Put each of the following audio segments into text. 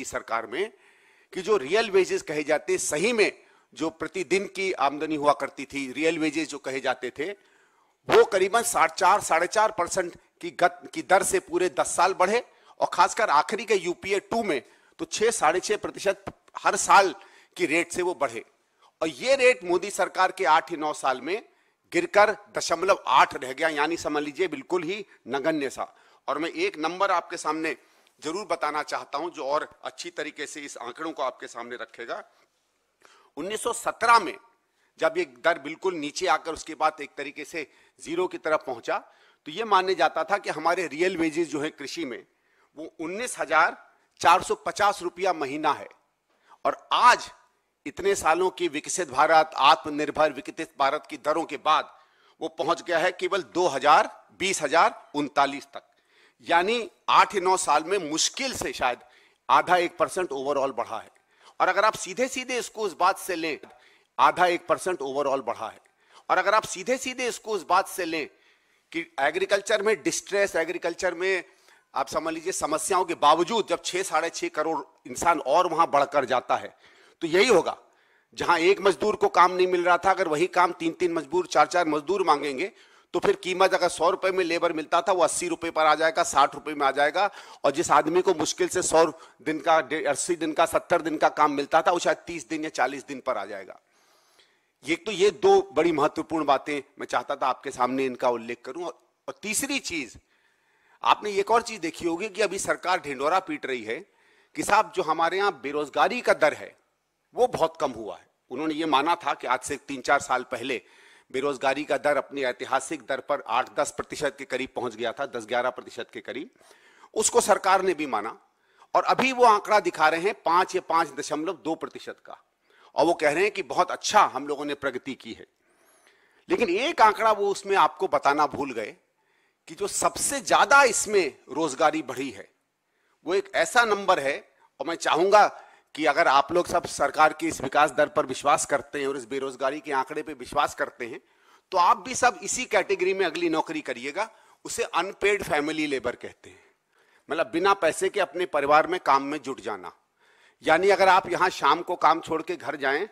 की सरकार में कि जो रियल वेजेस कहे जाते सही में जो प्रतिदिन की आमदनी हुआ करती थी रियल वेजेस जो कहे जाते थे वो करीबन साढ़े चार साढ़े चार परसेंट की गत की दर से पूरे दस साल बढ़े और खासकर आखिरी के यूपीए टू में तो छह साढ़े छह प्रतिशत हर साल की रेट से वो बढ़े और ये रेट मोदी सरकार के आठ ही नौ साल में गिरकर दशमलव आठ रह गया यानी समझ लीजिए बिल्कुल ही नगण्य सा और मैं एक नंबर आपके सामने जरूर बताना चाहता हूं जो और अच्छी तरीके से इस आंकड़ों को आपके सामने रखेगा 1917 में जब ये दर बिल्कुल नीचे आकर उसके बाद एक तरीके से जीरो की तरफ पहुंचा तो ये माने जाता था कि हमारे रियल वेजेस जो है कृषि में वो उन्नीस हजार चार सौ पचास रुपया महीना है और आज इतने सालों की विकसित भारत आत्मनिर्भर विकसित भारत की दरों के बाद वो पहुंच गया है केवल दो हजार बीस हजार उनतालीस तक यानी आठ नौ साल में मुश्किल से शायद आधा एक परसेंट ओवरऑल बढ़ा है और अगर आप सीधे सीधे इसको इस बात से लें आधा एक परसेंट ओवरऑल बढ़ा है और अगर आप सीधे सीधे इसको इस बात से लें कि एग्रीकल्चर में डिस्ट्रेस एग्रीकल्चर में आप समझ लीजिए समस्याओं के बावजूद जब छह साढ़े छह करोड़ इंसान और वहां बढ़कर जाता है तो यही होगा जहां एक मजदूर को काम नहीं मिल रहा था अगर वही काम तीन तीन मजदूर चार चार मजदूर मांगेंगे तो फिर कीमत अगर सौ रुपए में लेबर मिलता था वो अस्सी रुपए पर आ जाएगा साठ रुपए में आ जाएगा और जिस आदमी को मुश्किल से सौ दिन का अस्सी दिन का सत्तर दिन का काम मिलता था वो शायद तीस दिन या चालीस दिन पर आ जाएगा ये तो ये दो बड़ी महत्वपूर्ण बातें मैं चाहता था आपके सामने इनका उल्लेख करूं और तीसरी चीज आपने एक और चीज देखी होगी कि अभी सरकार ढिंडोरा पीट रही है कि साहब जो हमारे यहाँ बेरोजगारी का दर है वो बहुत कम हुआ है उन्होंने ये माना था कि आज से तीन चार साल पहले बेरोजगारी का दर अपनी ऐतिहासिक दर पर आठ दस प्रतिशत के करीब पहुंच गया था दस ग्यारह प्रतिशत के करीब उसको सरकार ने भी माना और अभी वो आंकड़ा दिखा रहे हैं पांच या पांच दशमलव दो प्रतिशत का और वो कह रहे हैं कि बहुत अच्छा हम लोगों ने प्रगति की है लेकिन एक आंकड़ा वो उसमें आपको बताना भूल गए कि जो सबसे ज्यादा इसमें रोजगारी बढ़ी है वो एक ऐसा नंबर है और मैं चाहूंगा कि अगर आप लोग सब सरकार की इस विकास दर पर विश्वास करते हैं और इस बेरोजगारी के आंकड़े पर विश्वास करते हैं तो आप भी सब इसी कैटेगरी में अगली नौकरी करिएगा उसे अनपेड फैमिली लेबर कहते हैं मतलब बिना पैसे के अपने परिवार में काम में जुट जाना यानी अगर आप यहाँ शाम को काम छोड़ के घर जाएं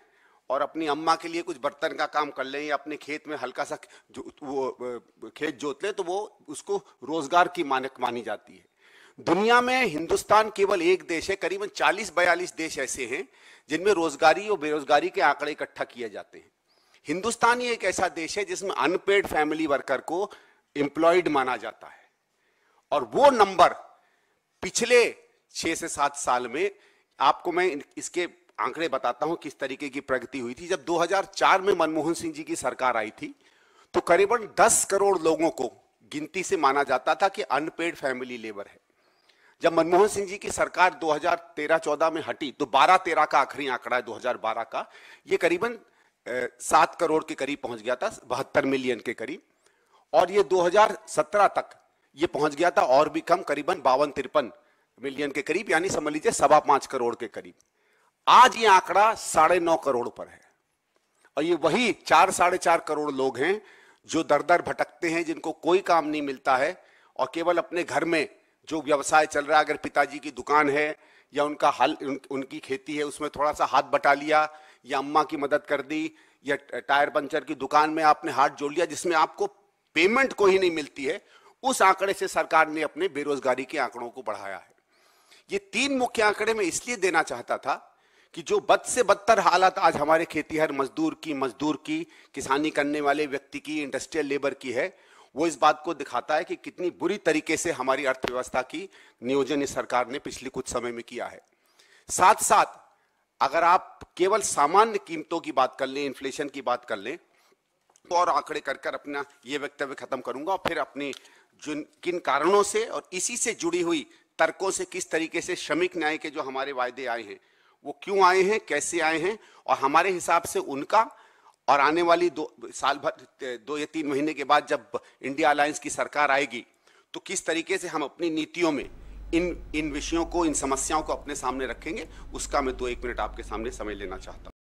और अपनी अम्मा के लिए कुछ बर्तन का काम कर लें या अपने खेत में हल्का सा जो, वो खेत जोत लें तो वो उसको रोजगार की मानक मानी जाती है दुनिया में हिंदुस्तान केवल एक देश है करीबन 40-42 देश ऐसे हैं जिनमें रोजगारी और बेरोजगारी के आंकड़े इकट्ठा किए जाते हैं हिंदुस्तान ही एक ऐसा देश है जिसमें अनपेड फैमिली वर्कर को एम्प्लॉयड माना जाता है और वो नंबर पिछले छह से सात साल में आपको मैं इसके आंकड़े बताता हूं किस तरीके की प्रगति हुई थी जब 2004 में मनमोहन सिंह जी की सरकार आई थी तो करीबन 10 करोड़ लोगों को गिनती से माना जाता था कि अनपेड फैमिली लेबर है जब मनमोहन सिंह जी की सरकार 2013-14 में हटी तो 12-13 का आखिरी आंकड़ा है 2012 का ये करीबन सात करोड़ के करीब पहुंच गया था बहत्तर मिलियन के करीब और ये 2017 तक ये पहुंच गया था और भी कम करीबन बावन तिरपन मिलियन के करीब यानी समझ लीजिए सवा पांच करोड़ के करीब आज ये आंकड़ा साढ़े नौ करोड़ पर है और ये वही चार साढ़े चार करोड़ लोग हैं जो दर दर भटकते हैं जिनको कोई काम नहीं मिलता है और केवल अपने घर में जो व्यवसाय चल रहा है अगर पिताजी की दुकान है या उनका हल उन, उनकी खेती है उसमें थोड़ा सा हाथ बटा लिया या अम्मा की मदद कर दी या टायर पंचर की दुकान में आपने हाथ जोड़ लिया जिसमें आपको पेमेंट को ही नहीं मिलती है उस आंकड़े से सरकार ने अपने बेरोजगारी के आंकड़ों को बढ़ाया है ये तीन मुख्य आंकड़े मैं इसलिए देना चाहता था कि जो बद से बदतर हालत आज हमारे खेतीहर मजदूर की मजदूर की किसानी करने वाले व्यक्ति की इंडस्ट्रियल लेबर की है वो इस बात को दिखाता है कि कितनी बुरी तरीके से हमारी अर्थव्यवस्था की नियोजन इस सरकार ने पिछले कुछ समय में किया है साथ साथ अगर आप केवल सामान्य कीमतों की बात कर लें इन्फ्लेशन की बात कर लें तो और आंकड़े कर कर अपना ये वक्तव्य खत्म करूंगा और फिर अपने जिन किन कारणों से और इसी से जुड़ी हुई तर्कों से किस तरीके से श्रमिक न्याय के जो हमारे वायदे आए हैं वो क्यों आए हैं कैसे आए हैं और हमारे हिसाब से उनका और आने वाली दो साल भर दो या तीन महीने के बाद जब इंडिया अलायंस की सरकार आएगी तो किस तरीके से हम अपनी नीतियों में इन इन विषयों को इन समस्याओं को अपने सामने रखेंगे उसका मैं दो एक मिनट आपके सामने समय लेना चाहता हूँ